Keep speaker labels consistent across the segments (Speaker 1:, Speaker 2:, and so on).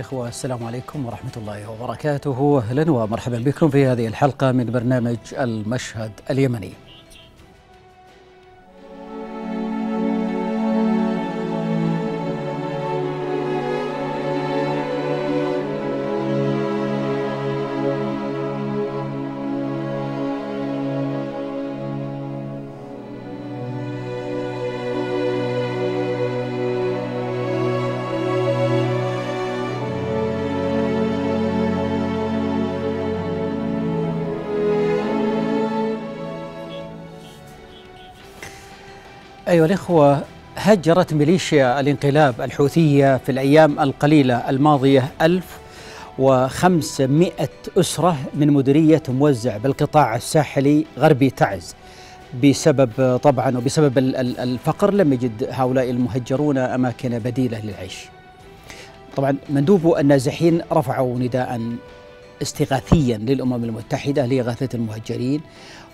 Speaker 1: الإخوة السلام عليكم ورحمة الله وبركاته أهلا ومرحبا بكم في هذه الحلقة من برنامج المشهد اليمني أيها الإخوة هجرت ميليشيا الانقلاب الحوثية في الأيام القليلة الماضية 1500 أسرة من مديرية موزع بالقطاع الساحلي غربي تعز بسبب طبعا وبسبب الفقر لم يجد هؤلاء المهجرون أماكن بديلة للعيش طبعا مندوب النازحين رفعوا نداء استغاثيا للأمم المتحدة لإغاثة المهجرين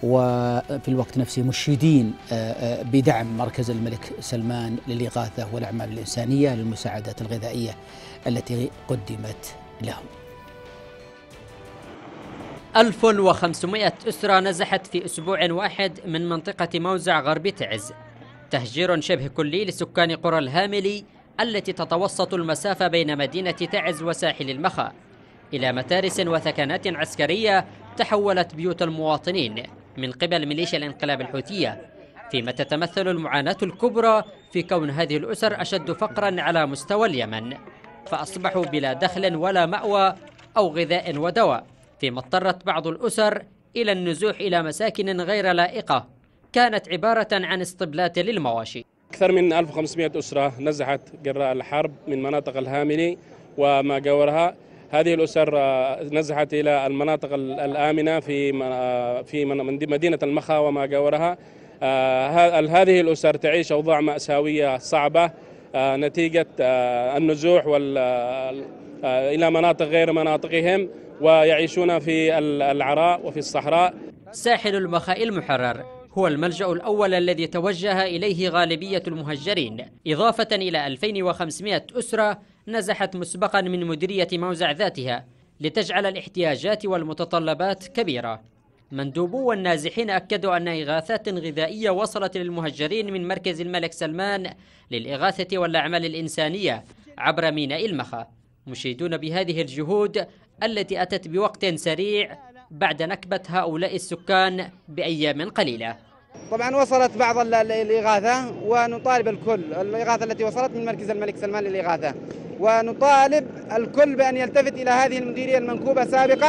Speaker 1: وفي الوقت نفسه مشيدين آه، آه، بدعم مركز الملك سلمان للإغاثة والأعمال الإنسانية للمساعدات الغذائية التي قدمت لهم
Speaker 2: 1500 أسرة نزحت في أسبوع واحد من منطقة موزع غرب تعز تهجير شبه كلي لسكان قرى الهاملي التي تتوسط المسافة بين مدينة تعز وساحل المخا إلى متارس وثكنات عسكرية تحولت بيوت المواطنين من قبل ميليشيا الانقلاب الحوثية فيما تتمثل المعاناة الكبرى في كون هذه الأسر أشد فقرا على مستوى اليمن فأصبحوا بلا دخل ولا مأوى أو غذاء ودواء فيما اضطرت بعض الأسر إلى النزوح إلى مساكن غير لائقة كانت عبارة عن استبلات للمواشي
Speaker 3: أكثر من 1500 أسرة نزحت جراء الحرب من مناطق الهاملة وما جاورها هذه الأسر آه، نزحت إلى المناطق الآمنة في آه، في مدينة المخا وما جاورها آه، هذه الأسر تعيش أوضاع مأساوية صعبة نتيجة النزوح وال إلى مناطق غير مناطقهم
Speaker 2: ويعيشون في العراء وفي الصحراء ساحل المخاء المحرر هو الملجأ الأول الذي توجه إليه غالبية المهجرين إضافة إلى 2500 أسرة نزحت مسبقا من مديرية موزع ذاتها لتجعل الاحتياجات والمتطلبات كبيرة مندوبو النازحين أكدوا أن إغاثات غذائية وصلت للمهجرين من مركز الملك سلمان للإغاثة والأعمال الإنسانية عبر ميناء المخا مشيدون بهذه الجهود التي أتت بوقت سريع بعد نكبة هؤلاء السكان بأيام قليلة
Speaker 3: طبعا وصلت بعض الإغاثة ونطالب الكل الإغاثة التي وصلت من مركز الملك سلمان للإغاثة ونطالب الكل بأن يلتفت إلى هذه المديرية المنكوبة
Speaker 4: سابقا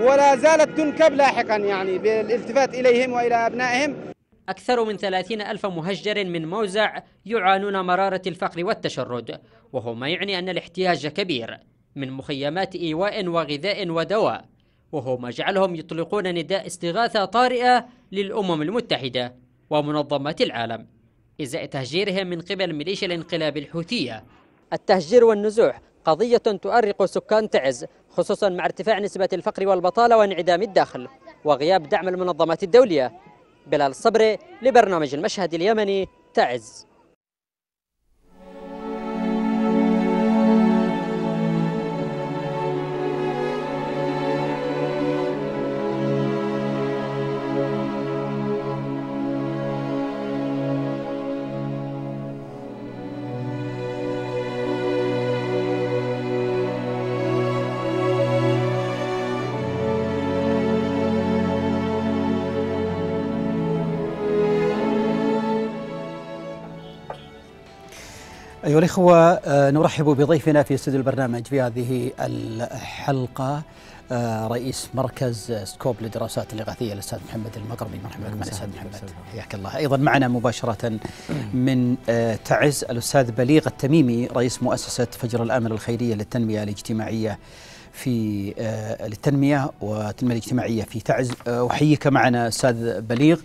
Speaker 4: ولا زالت تنكب لاحقا يعني بالالتفات إليهم وإلى أبنائهم
Speaker 2: أكثر من ثلاثين ألف مهجر من موزع يعانون مرارة الفقر والتشرد وهو ما يعني أن الاحتياج كبير من مخيمات إيواء وغذاء ودواء وهو ما جعلهم يطلقون نداء استغاثة طارئة للأمم المتحدة ومنظمات العالم إزاء تهجيرهم من قبل ميليشيا الانقلاب الحوثية التهجير والنزوح قضية تؤرق سكان تعز خصوصا مع ارتفاع نسبة الفقر والبطالة وانعدام الداخل وغياب دعم المنظمات الدولية بلال صبري لبرنامج المشهد اليمني تعز
Speaker 1: أيها الإخوة آه، نرحب بضيفنا في استوديو البرنامج في هذه الحلقة آه، رئيس مركز سكوب للدراسات الإغاثية الأستاذ محمد المقربي مرحبا بك أستاذ محمد حياك الله أيضا معنا مباشرة من آه، تعز الأستاذ بليغ التميمي رئيس مؤسسة فجر الأمل الخيرية للتنمية الاجتماعية في للتنمية والتنمية الاجتماعية في تعز أحييك معنا أستاذ بليغ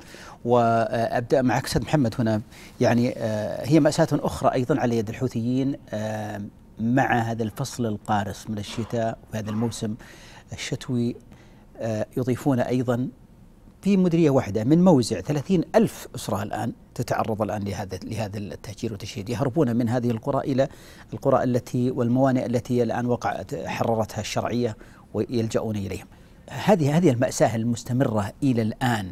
Speaker 1: وابدا معك استاذ محمد هنا يعني آه، هي ماساه اخرى ايضا على يد الحوثيين آه، مع هذا الفصل القارس من الشتاء في هذا الموسم الشتوي آه، يضيفون أيضا في مديرية واحدة من موزع ثلاثين ألف أسرة الآن تتعرض الآن لهذا لهذا التهجير والتشييد يهربون من هذه القرى إلى القرى التي والموانئ التي الآن وقعت حررتها الشرعية ويلجؤون إليهم هذه هذه المأساة المستمرة إلى الآن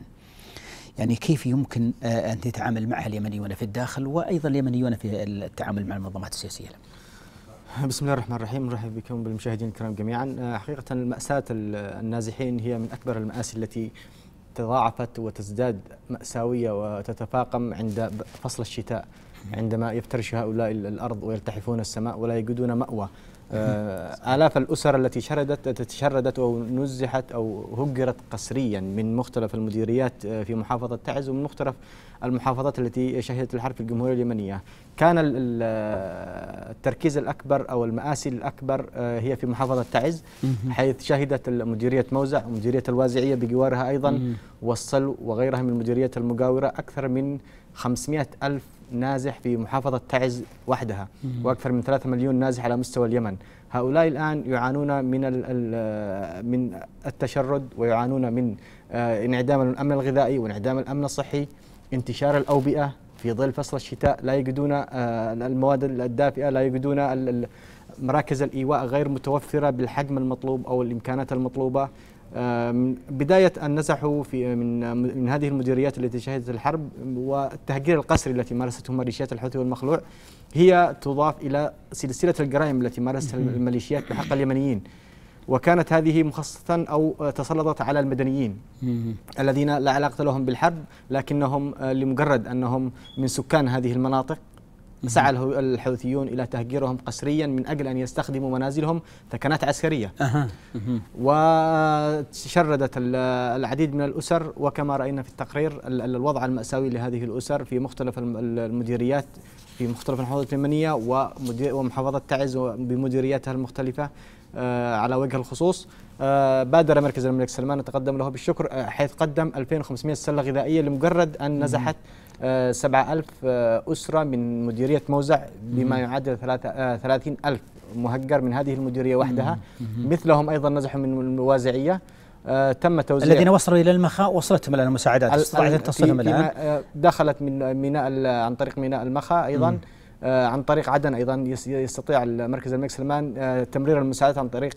Speaker 1: يعني كيف يمكن آه، أن تتعامل معها اليمنيون في الداخل وأيضا اليمنيون في التعامل مع المنظمات السياسية بسم الله الرحمن الرحيم نرحب بكم بالمشاهدين الكرام جميعا آه، حقيقة مأساة
Speaker 4: النازحين هي من أكبر المآسي التي تضاعفت وتزداد مأساوية وتتفاقم عند فصل الشتاء عندما يفترش هؤلاء الأرض ويلتحفون السماء ولا يجدون مأوى آه، آلاف الأسر التي شردت تشردت أو نزحت أو هجرت قسريا من مختلف المديريات آه، في محافظة تعز ومن مختلف المحافظات التي شهدت الحرب في الجمهورية اليمنية كان آه، التركيز الأكبر أو المآسي الأكبر هي في محافظة تعز حيث شهدت مديرية موزع ومديرية الوازعية بجوارها أيضا والصل وغيرها من المديريات المجاورة أكثر من 500 ألف نازح في محافظة تعز وحدها وأكثر من 3 مليون نازح على مستوى اليمن هؤلاء الآن يعانون من من التشرد ويعانون من آه، انعدام الأمن الغذائي وانعدام الأمن الصحي انتشار الأوبئة في ظل فصل الشتاء لا يجدون آه، المواد الدافئة لا يجدون مراكز الإيواء غير متوفرة بالحجم المطلوب أو الإمكانات المطلوبة آه، بداية أن نزحوا في من, من هذه المديريات التي شهدت الحرب والتهجير القسري التي مارسته ميليشيات الحوثي والمخلوع هي تضاف إلى سلسلة الجرائم التي مارستها الميليشيات بحق اليمنيين وكانت هذه مخصصة أو تسلطت على المدنيين الذين لا علاقة لهم بالحرب لكنهم آه، لمجرد أنهم من سكان هذه المناطق سعى الحوثيون إلى تهجيرهم قسريا من أجل أن يستخدموا منازلهم ثكنات عسكرية وشردت العديد من الأسر وكما رأينا في التقرير الوضع المأساوي لهذه الأسر في مختلف المديريات في مختلف المحافظات اليمنية ومحافظة تعز بمديرياتها المختلفة آه، على وجه الخصوص آه، بادر مركز الملك سلمان نتقدم له بالشكر آه، حيث قدم 2500 سلة غذائية لمجرد أن نزحت 7000 آه، آه، أسرة من مديرية موزع بما يعادل 30000 آه، مهجر من هذه المديرية وحدها مثلهم أيضا نزحوا من الموازعيه آه تم توزيع الذين وصلوا
Speaker 1: الى المخاء وصلتهم الان المساعدات استطاعت ان تصلهم الان
Speaker 4: دخلت من ميناء عن طريق ميناء المخاء ايضا آه عن طريق عدن ايضا يستطيع مركز الملك سلمان آه تمرير المساعدات عن طريق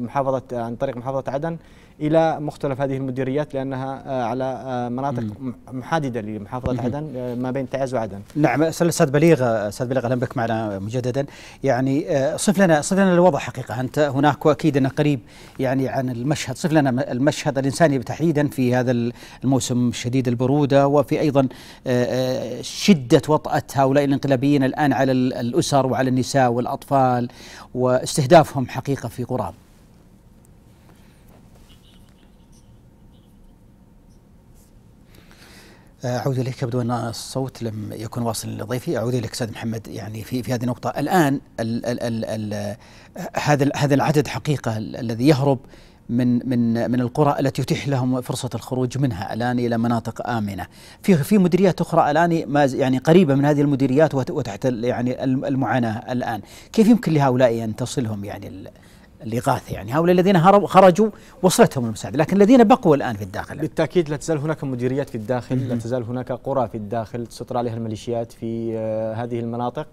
Speaker 4: محافظه عن طريق محافظه عدن الى مختلف هذه المديريات لانها آه، على آه، مناطق محادده لمحافظه عدن آه، ما بين تعز وعدن.
Speaker 1: نعم استاذ بليغ استاذ بليغ اهلا بك معنا مجددا يعني صف لنا صف لنا الوضع حقيقه انت هناك واكيد انه قريب يعني عن المشهد صف لنا المشهد الانساني تحديدا في هذا الموسم شديد البروده وفي ايضا شده وطاه هؤلاء الانقلابيين الان على الاسر وعلى النساء والاطفال واستهدافهم حقيقه في قراب. أعود إليك يبدو أن الصوت لم يكن واصل لضيفي أعود إليك أستاذ محمد يعني في في هذه النقطة الآن ال ال الـ الـ هذا هذا العدد حقيقة الذي يهرب من من من القرى التي يتيح لهم فرصه الخروج منها الان الى مناطق امنه. في في مديريات اخرى الان ما يعني قريبه من هذه المديريات وتحت يعني المعاناه الان، كيف يمكن لهؤلاء ان تصلهم يعني الإغاثة يعني هؤلاء الذين هربوا خرجوا وصلتهم المساعدة لكن الذين بقوا الآن في الداخل بالتأكيد لا تزال هناك مديريات في الداخل لا تزال
Speaker 4: هناك قرى في الداخل تسيطر عليها الميليشيات في آه، هذه المناطق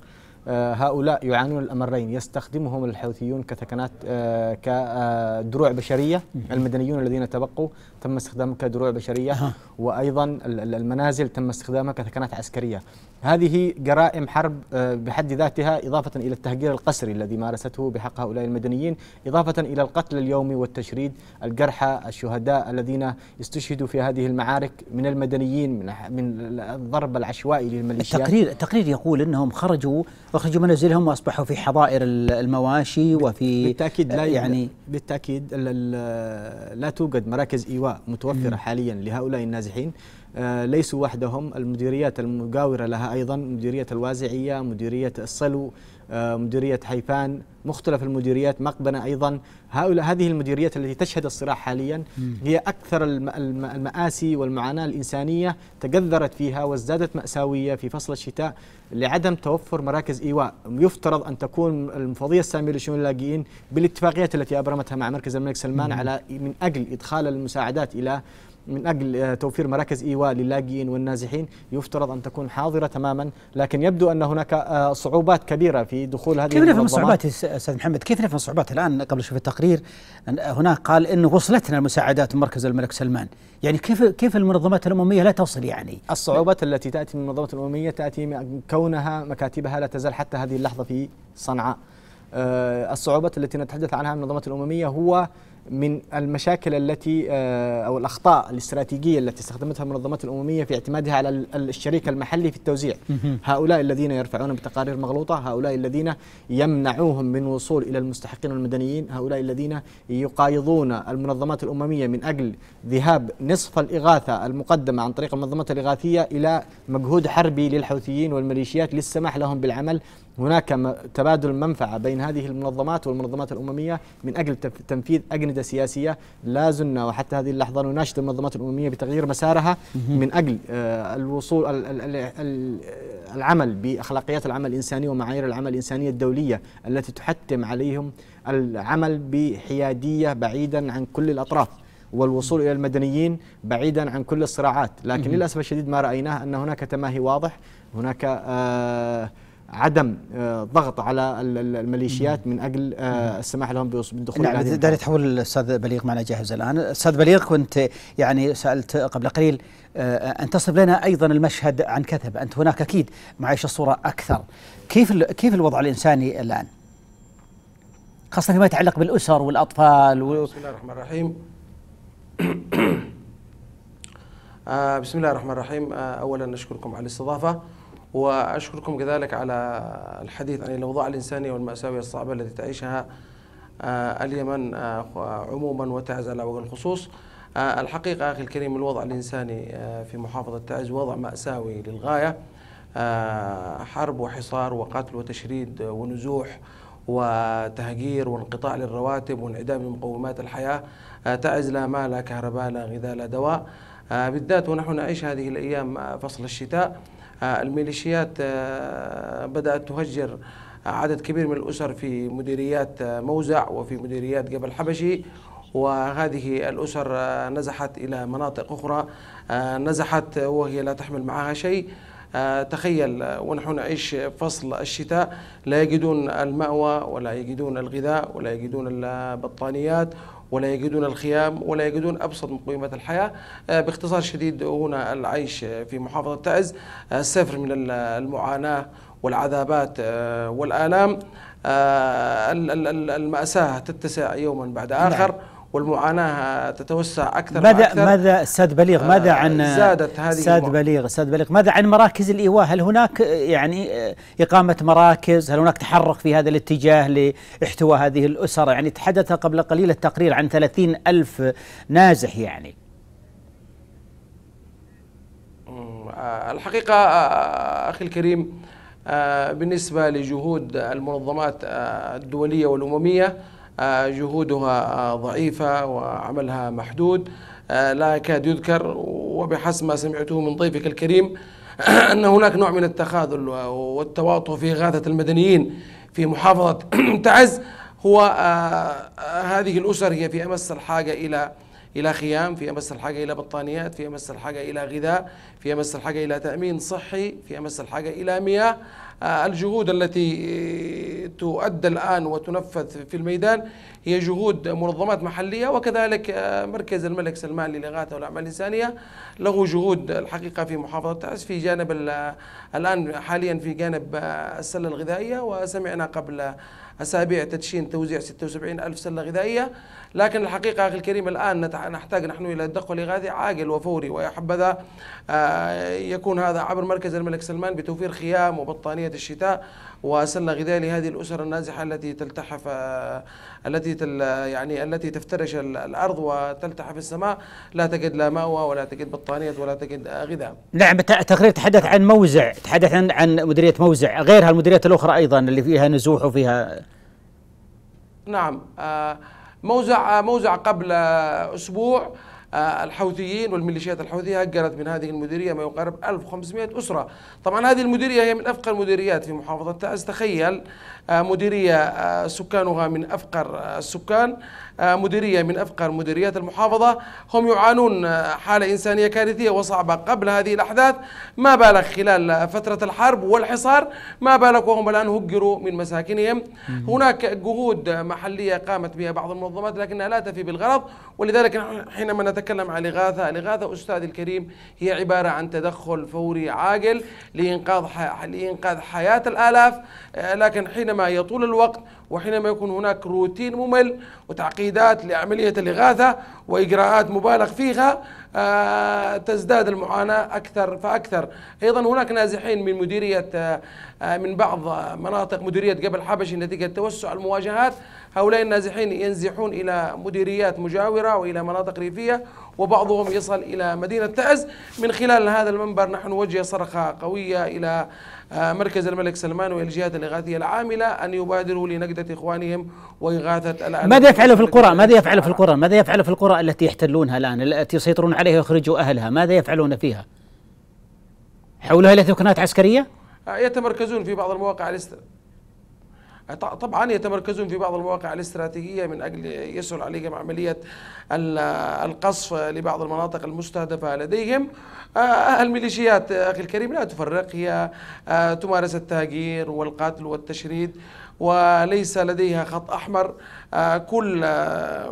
Speaker 4: آه، هؤلاء يعانون الأمرين يستخدمهم الحوثيون كثكنات آه، كدروع بشرية المدنيون الذين تبقوا تم استخدامهم كدروع بشرية وأيضا المنازل تم استخدامها كثكنات عسكرية هذه جرائم حرب آه، بحد ذاتها إضافة إلى التهجير القسري الذي مارسته بحق هؤلاء المدنيين إضافة إلى القتل اليومي والتشريد الجرحى الشهداء الذين استشهدوا في هذه المعارك من المدنيين
Speaker 1: من الضرب العشوائي للميليشيات التقرير التقرير يقول أنهم خرجوا أخرجوا منازلهم وأصبحوا في حظائر المواشي وفي بالتأكيد لا آه، يعني بالتأكيد
Speaker 4: لا توجد مراكز إيواء متوفرة حاليا لهؤلاء النازحين آه، ليسوا وحدهم المديريات المجاورة لها أيضا مديرية الوازعية مديرية الصلو آه، مديرية حيفان مختلف المديريات مقبنة أيضا هؤلاء هذه المديريات التي تشهد الصراع حاليا هي أكثر المآسي والمعاناة الإنسانية تجذرت فيها وازدادت مأساوية في فصل الشتاء لعدم توفر مراكز إيواء يفترض أن تكون المفوضية السامية لشؤون اللاجئين بالاتفاقيات التي أبرمتها مع مركز الملك سلمان على من أجل إدخال المساعدات إلى من أجل آه، توفير مراكز إيواء للاجئين والنازحين يفترض أن تكون حاضرة تماما لكن يبدو أن هناك آه، صعوبات كبيرة في
Speaker 1: دخول هذه كيف نفهم الصعوبات أستاذ محمد كيف نفهم الصعوبات الآن قبل شوف التقرير هناك قال أنه وصلتنا المساعدات من مركز الملك سلمان يعني كيف كيف المنظمات الأممية لا تصل يعني
Speaker 4: الصعوبات التي تأتي من المنظمات الأممية تأتي من كونها مكاتبها لا تزال حتى هذه اللحظة في صنعاء آه، الصعوبات التي نتحدث عنها المنظمات الأممية هو من المشاكل التي آه، او الاخطاء الاستراتيجيه التي استخدمتها المنظمات الامميه في اعتمادها على الشريك المحلي في التوزيع، هؤلاء الذين يرفعون بتقارير مغلوطه، هؤلاء الذين يمنعوهم من الوصول الى المستحقين المدنيين، هؤلاء الذين يقايضون المنظمات الامميه من اجل ذهاب نصف الاغاثه المقدمه عن طريق المنظمات الاغاثيه الى مجهود حربي للحوثيين والميليشيات للسماح لهم بالعمل هناك تبادل منفعة بين هذه المنظمات والمنظمات الأممية من أجل تنفيذ أجندة سياسية لا زلنا وحتى هذه اللحظة نناشد المنظمات الأممية بتغيير مسارها من أجل آه، الوصول العمل بأخلاقيات العمل الإنساني ومعايير العمل الإنسانية الدولية التي تحتم عليهم العمل بحيادية بعيدا عن كل الأطراف والوصول الى المدنيين بعيدا عن كل الصراعات، لكن للاسف الشديد ما رايناه ان هناك تماهي واضح، هناك آه عدم آه، ضغط
Speaker 1: على الميليشيات من اجل آه، السماح لهم بالدخول نعم داري تحول الاستاذ بليغ معنا جاهز الان استاذ بليغ كنت يعني سالت قبل قليل آه، ان تصف لنا ايضا المشهد عن كثب انت هناك اكيد معيش الصوره اكثر كيف كيف الوضع الانساني الان خاصه فيما يتعلق بالاسر والاطفال و... بسم
Speaker 3: الله الرحمن الرحيم آه بسم الله الرحمن الرحيم آه اولا نشكركم على الاستضافه وأشكركم كذلك على الحديث عن الأوضاع الإنسانية والمأساوية الصعبة التي تعيشها آه، اليمن آه، عموما وتعز على وجه الخصوص آه، الحقيقة أخي الكريم الوضع الإنساني في محافظة تعز وضع مأساوي للغاية حرب وحصار وقتل وتشريد ونزوح وتهجير وانقطاع للرواتب وانعدام لمقومات الحياة تعز لا ماء لا كهرباء لا غذاء لا دواء بالذات ونحن نعيش هذه الأيام فصل الشتاء آه، الميليشيات آه، بدأت تهجر عدد كبير من الأسر في مديريات آه، موزع وفي مديريات جبل حبشي وهذه الأسر نزحت إلى مناطق أخرى نزحت وهي لا تحمل معها شيء تخيل ونحن نعيش فصل الشتاء لا يجدون المأوى ولا يجدون الغذاء ولا يجدون البطانيات ولا يجدون الخيام ولا يجدون أبسط مقومات الحياة آه، باختصار شديد هنا العيش في محافظة تعز سفر آه، من المعاناة والعذابات آه، والآلام المأساة تتسع يوما بعد آخر نعم. والمعاناه تتوسع اكثر ماذا أكثر ماذا
Speaker 1: استاذ بليغ آه، ماذا عن زادت هذه استاذ بليغ استاذ بليغ ماذا عن مراكز الايواء هل هناك آه، يعني آه، اقامه مراكز هل هناك تحرك في هذا الاتجاه لاحتواء هذه الاسر يعني تحدث قبل قليل التقرير عن ثلاثين الف نازح يعني
Speaker 3: الحقيقه اخي الكريم بالنسبه لجهود المنظمات الدوليه والامميه آه، جهودها آه، ضعيفة وعملها محدود آه، لا يكاد يذكر وبحسب ما سمعته من ضيفك الكريم أن هناك نوع من التخاذل والتواطؤ في إغاثة المدنيين في محافظة تعز هو هذه الأسر هي في أمس الحاجة إلى الى خيام في امس الحاجه الى بطانيات في امس الحاجه الى غذاء في امس الحاجه الى تامين صحي في امس الحاجه الى مياه آه، الجهود التي آه، تؤدى الآن وتنفذ في الميدان هي جهود منظمات محلية وكذلك آه، مركز الملك سلمان للإغاثة والأعمال الإنسانية له جهود الحقيقة في محافظة تعز في جانب الآن حاليا في جانب السلة الغذائية وسمعنا قبل اسابيع تدشين توزيع 76 ألف سلة غذائية لكن الحقيقة أخي الكريم الآن نحتاج نحن إلى تدخل الإغاثي عاجل وفوري ويحبذا آه، يكون هذا عبر مركز الملك سلمان بتوفير خيام وبطانية الشتاء وسله غذاء لهذه الاسر النازحه التي تلتحف آه، التي تل يعني التي تفترش الارض وتلتحف السماء لا تجد لا ماوى ولا تجد بطانيه ولا تجد آه، غذاء.
Speaker 2: نعم
Speaker 1: التقرير تحدث عن موزع، تحدث عن عن مديريه موزع، غيرها المديريات الاخرى ايضا اللي فيها نزوح وفيها
Speaker 3: نعم آه، موزع موزع قبل اسبوع آه، الحوثيين والميليشيات الحوثية هجرت من هذه المديرية ما يقارب 1500 أسرة طبعا هذه المديرية هي من أفقر المديريات في محافظة تعز تخيل آه، مديرية آه، سكانها من أفقر السكان مديرية من أفقر مديريات المحافظة هم يعانون حالة إنسانية كارثية وصعبة قبل هذه الأحداث ما بالك خلال فترة الحرب والحصار ما بالك وهم الآن هجروا من مساكنهم هناك جهود محلية قامت بها بعض المنظمات لكنها لا تفي بالغرض ولذلك حينما نتكلم نتكلم عن الإغاثة الإغاثة أستاذي الكريم هي عبارة عن تدخل فوري عاجل لإنقاذ لإنقاذ حياة الآلاف آه، لكن حينما يطول الوقت وحينما يكون هناك روتين ممل وتعقيدات لعملية الإغاثة وإجراءات مبالغ فيها آه، تزداد المعاناة أكثر فأكثر أيضا هناك نازحين من مديرية آه، من بعض مناطق مديرية جبل حبشي نتيجة توسع المواجهات هؤلاء النازحين ينزحون إلى مديريات مجاورة وإلى مناطق ريفية وبعضهم يصل إلى مدينة تعز من خلال هذا المنبر نحن نوجه صرخة قوية إلى آه، مركز الملك سلمان والجهات الإغاثية العاملة أن يبادروا لنقدة إخوانهم وإغاثة الآن ماذا يفعلوا في القرى؟ ماذا يفعلوا
Speaker 1: في القرى؟ ماذا يفعلوا في القرى التي يحتلونها الآن التي يسيطرون عليها ويخرجوا أهلها؟ ماذا يفعلون فيها؟ حولها إلى ثكنات عسكرية؟
Speaker 3: آه، يتمركزون في بعض المواقع طبعا يتمركزون في بعض المواقع الاستراتيجية من أجل يسهل عليهم عملية القصف لبعض المناطق المستهدفة لديهم الميليشيات آه، أخي الكريم لا تفرق هي آه، تمارس التهجير والقتل والتشريد وليس لديها خط أحمر آه، كل آه،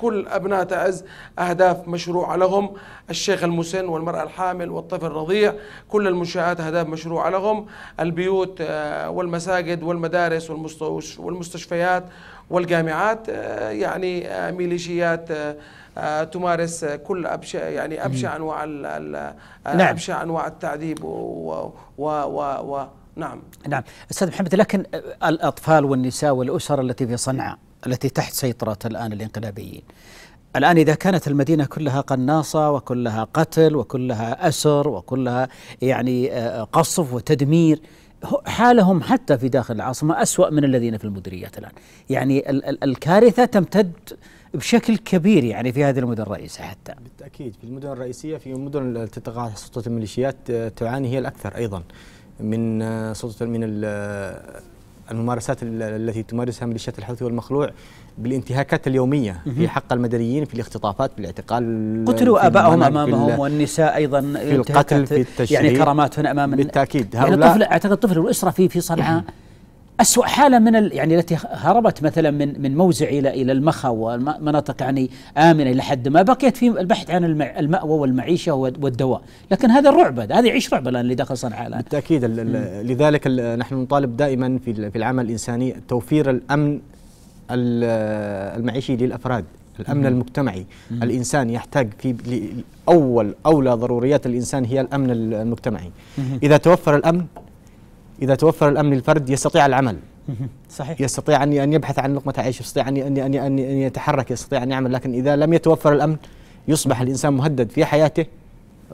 Speaker 3: كل أبناء تعز أهداف مشروعة لهم الشيخ المسن والمرأة الحامل والطفل الرضيع كل المنشآت أهداف مشروعة لهم البيوت آه، والمساجد والمدارس والمستشفيات والجامعات يعني ميليشيات تمارس كل ابشع يعني ابشع انواع نعم. ابشع انواع التعذيب و, و, و, و نعم
Speaker 1: نعم استاذ محمد لكن الاطفال والنساء والاسر التي في صنعاء التي تحت سيطره الان الانقلابيين الآن إذا كانت المدينة كلها قناصة وكلها قتل وكلها أسر وكلها يعني آه، قصف وتدمير حالهم حتى في داخل العاصمة أسوأ من الذين في المديريات الآن يعني ال- ال- الكارثة تمتد بشكل كبير يعني في هذه المدن الرئيسية حتى
Speaker 4: بالتأكيد في المدن الرئيسية في مدن تتقاعد سلطة الميليشيات آه، تعاني هي الأكثر أيضا من آه، من آه، الممارسات التي تمارسها ميليشيات الحوثي والمخلوع بالانتهاكات اليوميه في حق المدنيين في
Speaker 1: الاختطافات في الاعتقال قتلوا ابائهم امامهم والنساء ايضا في القتل في التشريع يعني كراماتهم امام بالتاكيد يعني هؤلاء يعني الطفل اعتقد الطفل والاسره في في صنعاء أسوأ حالة من ال... يعني التي هربت مثلا من من موزع إلى إلى المخا ومناطق يعني آمنة إلى حد ما بقيت في البحث عن المع... المأوى والمعيشة والدواء، لكن هذا الرعب هذا يعيش رعب الآن اللي داخل صنعاء الآن بالتأكيد ال... لذلك ال... نحن نطالب دائما في في العمل الإنساني
Speaker 4: توفير الأمن المعيشي للأفراد الأمن مم. المجتمعي مم. الإنسان يحتاج في أول أولى ضروريات الإنسان هي الأمن المجتمعي مم. إذا توفر الأمن اذا توفر الامن الفرد يستطيع العمل صحيح يستطيع ان ان يبحث عن لقمه عيش يستطيع ان ان ان, أن يتحرك يستطيع ان يعمل لكن اذا لم يتوفر الامن يصبح الانسان مهدد في حياته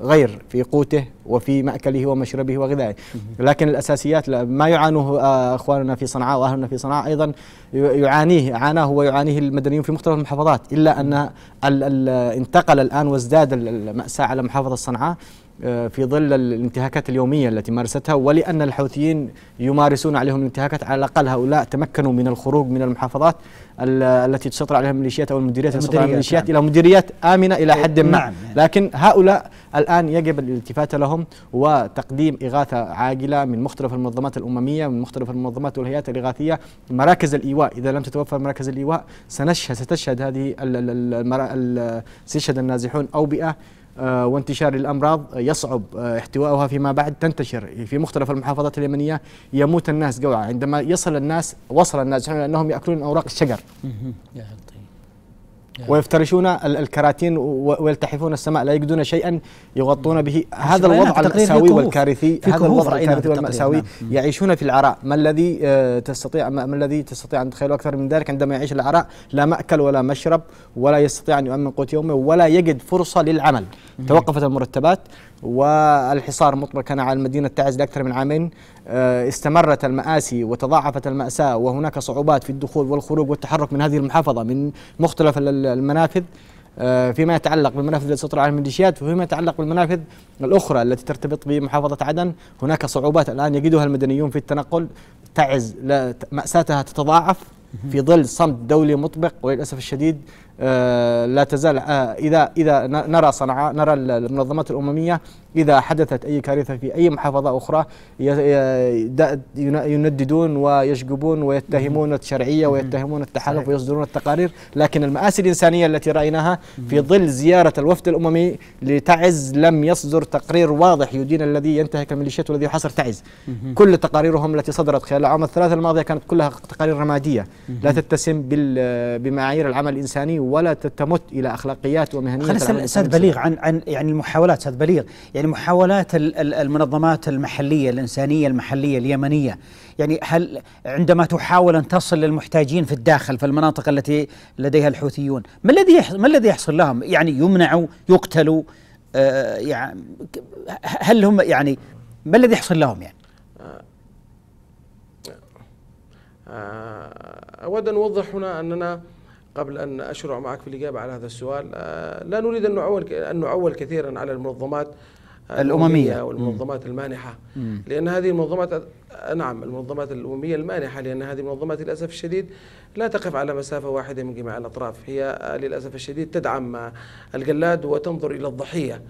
Speaker 4: غير في قوته وفي مأكله ومشربه وغذائه لكن الأساسيات ما يعانوه أخواننا في صنعاء وأهلنا في صنعاء أيضا يعانيه عاناه ويعانيه المدنيون في مختلف المحافظات إلا أن ال انتقل الآن وازداد المأساة على محافظة صنعاء آه، في ظل الانتهاكات اليومية التي مارستها ولأن الحوثيين يمارسون عليهم الانتهاكات على الأقل هؤلاء تمكنوا من الخروج من المحافظات التي تسيطر عليها الميليشيات أو المديريات تسيطر الميليشيات نعم. إلى مديريات آمنة إلى حد ما نعم،, نعم. لكن هؤلاء الآن يجب الالتفات لهم وتقديم إغاثة عاجلة من مختلف المنظمات الأممية من مختلف المنظمات والهيئات الإغاثية مراكز الإيواء إذا لم تتوفر مراكز الإيواء سنشهد ستشهد هذه سيشهد النازحون أوبئة آه، وانتشار الأمراض آه، يصعب آه، احتواؤها فيما بعد تنتشر في مختلف المحافظات اليمنية يموت الناس جوعا عندما يصل الناس وصل الناس لأنهم يأكلون أوراق الشجر ويفترشون الكراتين ويلتحفون السماء لا يجدون شيئا يغطون به هذا الوضع المأساوي والكارثي هذا الوضع الكارثي والمأساوي نعم. يعيشون في العراء ما الذي آه، تستطيع ما الذي تستطيع أن تتخيله أكثر من ذلك عندما يعيش العراء لا مأكل ولا مشرب ولا يستطيع أن يؤمن قوت يومه ولا يجد فرصة للعمل توقفت المرتبات والحصار مطبق كان على المدينة تعز لأكثر من عامين آه، استمرت المآسي وتضاعفت المأساة وهناك صعوبات في الدخول والخروج والتحرك من هذه المحافظة من مختلف المنافذ آه، فيما يتعلق بالمنافذ التي تطلع على الميليشيات وفيما يتعلق بالمنافذ الأخرى التي ترتبط بمحافظة عدن هناك صعوبات الآن يجدها المدنيون في التنقل تعز مأساتها تتضاعف في ظل صمت دولي مطبق وللأسف الشديد آه، لا تزال آه، إذا إذا نرى صنعاء نرى المنظمات الأممية إذا حدثت أي كارثة في أي محافظة أخرى ينددون ويشقبون ويتهمون الشرعية ويتهمون التحالف ويصدرون التقارير لكن المآسي الإنسانية التي رأيناها في ظل زيارة الوفد الأممي لتعز لم يصدر تقرير واضح يدين الذي ينتهك الميليشيات والذي يحاصر تعز كل تقاريرهم التي صدرت خلال العام الثلاثة الماضية كانت كلها تقارير رمادية لا تتسم بمعايير العمل الإنساني ولا تمت الى
Speaker 1: اخلاقيات ومهنيه خلينا استاذ بليغ عن عن يعني المحاولات استاذ بليغ يعني محاولات المنظمات المحليه الانسانيه المحليه اليمنيه يعني هل عندما تحاول ان تصل للمحتاجين في الداخل في المناطق التي لديها الحوثيون ما الذي ما الذي يحصل لهم يعني يمنعوا يقتلوا آه يعني هل هم يعني ما الذي يحصل لهم يعني
Speaker 3: آه، آه، أود أن أوضح هنا أننا قبل أن أشرع معك في الإجابة على هذا السؤال آه، لا نريد أن نعول أن نعول كثيرا على المنظمات
Speaker 1: الأممية والمنظمات
Speaker 3: المانحة لأن هذه المنظمات نعم المنظمات الأممية المانحة لأن هذه المنظمات للأسف الشديد لا تقف على مسافة واحدة من جميع الأطراف هي آه، للأسف الشديد تدعم آه، الجلاد وتنظر إلى الضحية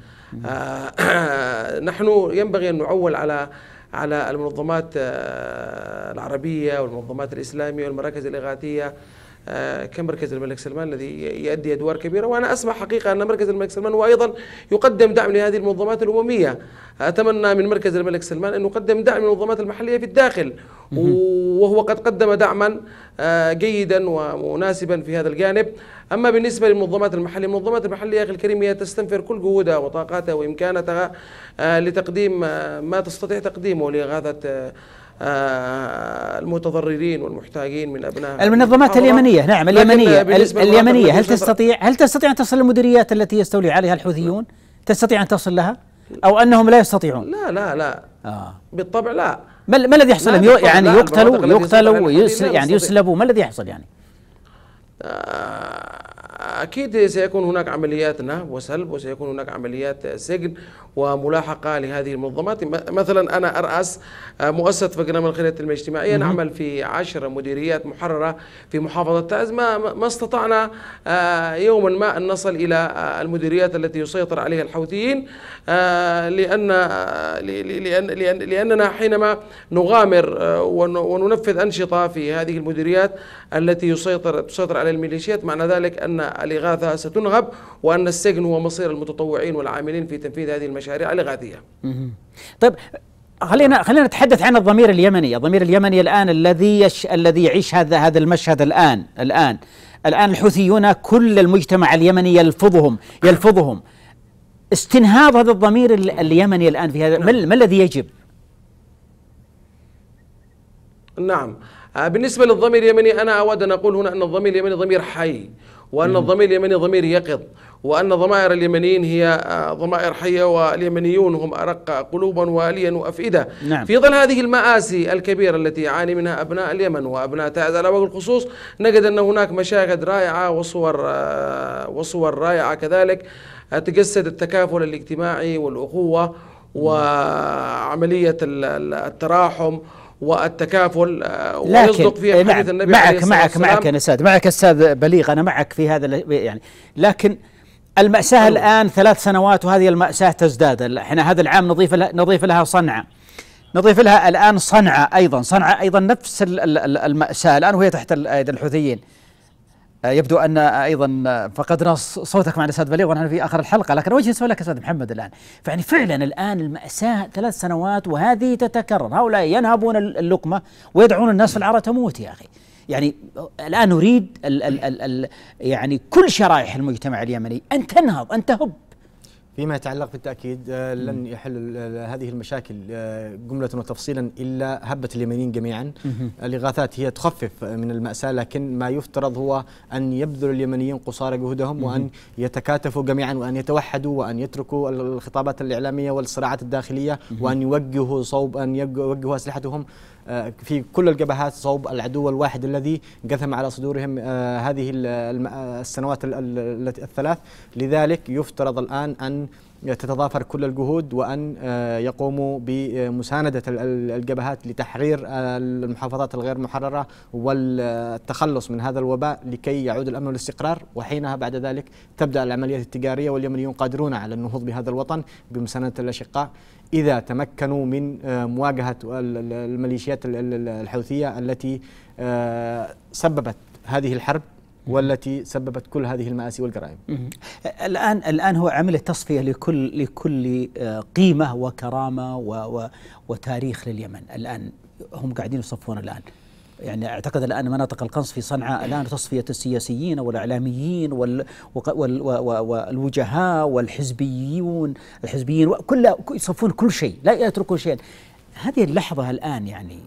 Speaker 3: نحن ينبغي أن نعول على على المنظمات العربية والمنظمات الإسلامية والمراكز الإغاثية آه، كمركز الملك سلمان الذي يؤدي ادوار كبيره وانا اسمع حقيقه ان مركز الملك سلمان وايضا يقدم دعم لهذه المنظمات الامميه اتمنى من مركز الملك سلمان ان يقدم دعم للمنظمات المحليه في الداخل وهو قد قدم دعما آه، جيدا ومناسبا في هذا الجانب اما بالنسبه للمنظمات المحليه المنظمات المحليه يا اخي الكريم هي تستنفر كل جهودها وطاقاتها وامكاناتها آه، لتقديم ما تستطيع تقديمه لإغاثة آه، المتضررين والمحتاجين من ابناء المنظمات اليمنيه نعم اليمنيه اليمنيه هل تستطيع
Speaker 1: هل تستطيع ان تصل للمديريات التي يستولي عليها الحوثيون؟ تستطيع ان تصل لها؟ او انهم لا يستطيعون؟ لا لا لا آه.
Speaker 3: بالطبع لا
Speaker 1: ما, ما الذي يحصل لهم يعني, يعني يقتلوا يقتلوا يعني يسلبوا ما الذي يحصل يعني؟
Speaker 3: آه أكيد سيكون هناك عمليات نهب وسلب وسيكون هناك عمليات سجن وملاحقة لهذه المنظمات مثلا أنا أرأس آه، مؤسسة من الخيرية الاجتماعية نعمل في عشر مديريات محررة في محافظة تعز ما, ما استطعنا آه، يوما ما أن نصل إلى آه، المديريات التي يسيطر عليها الحوثيين لأن, لأن, لأن لأننا حينما نغامر وننفذ أنشطة في هذه المديريات التي يسيطر تسيطر على الميليشيات معنى ذلك أن الإغاثة ستنهب وأن السجن هو مصير المتطوعين والعاملين في تنفيذ هذه المشاريع الإغاثية
Speaker 1: طيب خلينا خلينا نتحدث عن الضمير اليمني، الضمير اليمني الان الذي يش الذي يعيش هذا هذا المشهد الان الان الان الحوثيون كل المجتمع اليمني يلفظهم يلفظهم استنهاض هذا الضمير اليمني الان في هذا نعم. ما الذي يجب؟
Speaker 3: نعم آه، بالنسبه للضمير اليمني انا اود ان اقول هنا ان الضمير اليمني ضمير حي وأن الضمير اليمني ضمير يقظ وأن ضمائر اليمنيين هي آه، ضمائر حية واليمنيون هم أرق قلوبا واليا وأفئدة نعم. في ظل هذه المآسي الكبيرة التي يعاني منها أبناء اليمن وأبناء تعز على وجه الخصوص نجد أن هناك مشاهد رائعة وصور آه، وصور رائعة كذلك تجسد التكافل الاجتماعي والأخوة نعم. وعملية التراحم والتكافل آه، ويصدق فيها إيه، حديث النبي معك عليه الصلاة معك والسلام معك يا
Speaker 1: استاذ معك استاذ بليغ انا معك في هذا يعني لكن المأساة أوه. الآن ثلاث سنوات وهذه المأساة تزداد احنا هذا العام نضيف لها نضيف لها صنعاء نضيف لها الآن صنعاء أيضا صنعاء أيضا نفس المأساة الآن وهي تحت أيدي الحوثيين آه، يبدو ان آه، ايضا آه، فقدنا صوتك مع الاستاذ بليغ ونحن في اخر الحلقه لكن وجه سؤال لك استاذ محمد الان فيعني فعلا الان الماساه ثلاث سنوات وهذه تتكرر هؤلاء ينهبون اللقمه ويدعون الناس في العارة تموت يا اخي يعني الان نريد ال ال ال ال يعني كل شرائح المجتمع اليمني ان تنهض ان تهب فيما يتعلق بالتاكيد آه، لن يحل هذه المشاكل
Speaker 4: آه، جمله وتفصيلا الا هبه اليمنيين جميعا الاغاثات هي تخفف من الماساه لكن ما يفترض هو ان يبذل اليمنيين قصارى جهودهم وان يتكاتفوا جميعا وان يتوحدوا وان يتركوا الخطابات الاعلاميه والصراعات الداخليه وان يوجهوا صوب ان يوجهوا اسلحتهم آه، في كل الجبهات صوب العدو الواحد الذي جثم على صدورهم آه، هذه آه، السنوات الثلاث لذلك يفترض الآن أن تتضافر كل الجهود وأن يقوموا بمساندة الجبهات لتحرير المحافظات الغير محررة والتخلص من هذا الوباء لكي يعود الأمن والاستقرار وحينها بعد ذلك تبدأ العمليات التجارية واليمنيون قادرون على النهوض بهذا الوطن بمساندة الأشقاء إذا تمكنوا من آه، مواجهة آه، الميليشيات الحوثية التي آه، سببت هذه الحرب والتي سببت كل هذه المآسي والجرائم.
Speaker 1: الآن الآن هو عمل تصفية لكل لكل قيمة وكرامة و و وتاريخ لليمن، الآن هم قاعدين يصفون الآن. يعني اعتقد الان مناطق القنص في صنعاء الان تصفيه السياسيين والاعلاميين وال وال والوجهاء والحزبيون الحزبيين كل يصفون كل شيء لا يتركون شيئا هذه اللحظه الان يعني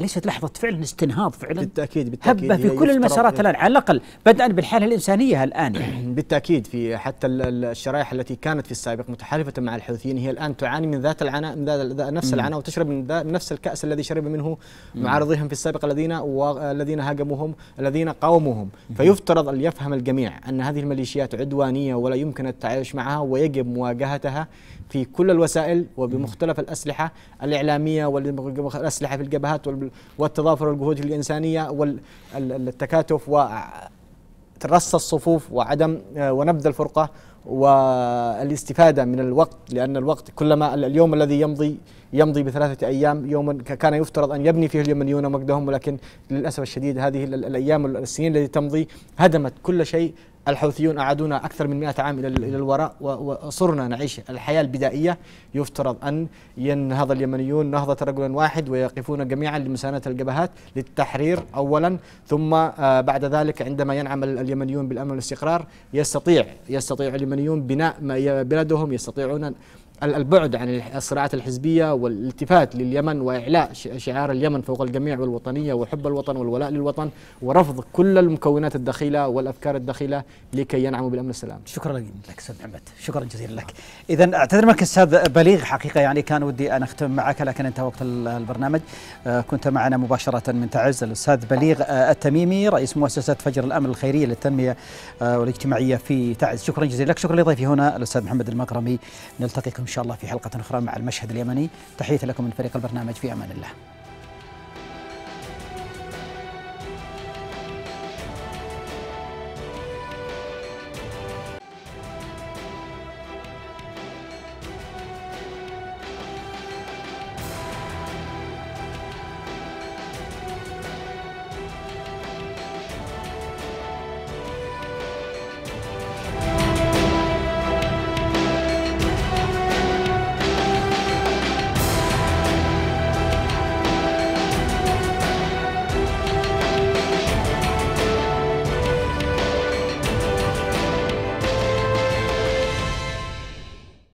Speaker 1: أليست لحظة فعلا استنهاض فعلا؟ بالتأكيد بالتأكيد هبة في كل المسارات الآن على الأقل بدءا بالحالة الإنسانية الآن يعني. بالتأكيد
Speaker 4: في حتى الشرائح التي كانت في السابق متحالفة مع الحوثيين هي الآن تعاني من ذات العناء من ذات نفس العناء وتشرب من نفس الكأس الذي شرب منه معارضيهم في السابق الذين الذين هاجموهم الذين قاوموهم فيفترض أن يفهم الجميع أن هذه الميليشيات عدوانية ولا يمكن التعايش معها ويجب مواجهتها في كل الوسائل وبمختلف الأسلحة الإعلامية والأسلحة في الجبهات والتضافر الجهود الإنسانية والتكاتف وترص الصفوف وعدم آه، ونبذ الفرقة والاستفادة من الوقت لأن الوقت كلما اليوم الذي يمضي يمضي بثلاثة أيام يوما كان يفترض أن يبني فيه اليمنيون مجدهم ولكن للأسف الشديد هذه الأيام والسنين التي تمضي هدمت كل شيء الحوثيون أعادونا أكثر من 100 عام إلى الوراء وصرنا نعيش الحياة البدائية يفترض أن ينهض اليمنيون نهضة رجل واحد ويقفون جميعا لمساندة الجبهات للتحرير أولا ثم آه، بعد ذلك عندما ينعم اليمنيون بالأمن والاستقرار يستطيع يستطيع اليمنيون بناء بلدهم يستطيعون البعد عن الصراعات الحزبية والالتفات لليمن وإعلاء شعار اليمن فوق الجميع والوطنية وحب الوطن والولاء للوطن ورفض كل المكونات الدخيلة والأفكار الدخيلة لكي ينعموا بالأمن والسلام
Speaker 1: شكرا لك أستاذ محمد شكرا جزيلا لك إذا أعتذر منك أستاذ بليغ حقيقة يعني كان ودي أن أختم معك لكن انتهى وقت البرنامج آه، كنت معنا مباشرة من تعز الأستاذ بليغ آه، التميمي رئيس مؤسسة فجر الأمن الخيرية للتنمية آه، والاجتماعية في تعز شكرا جزيلا لك شكرا لضيفي هنا الأستاذ محمد المقرمي نلتقيكم شاء الله في حلقة أخرى مع المشهد اليمني تحية لكم من فريق البرنامج في أمان الله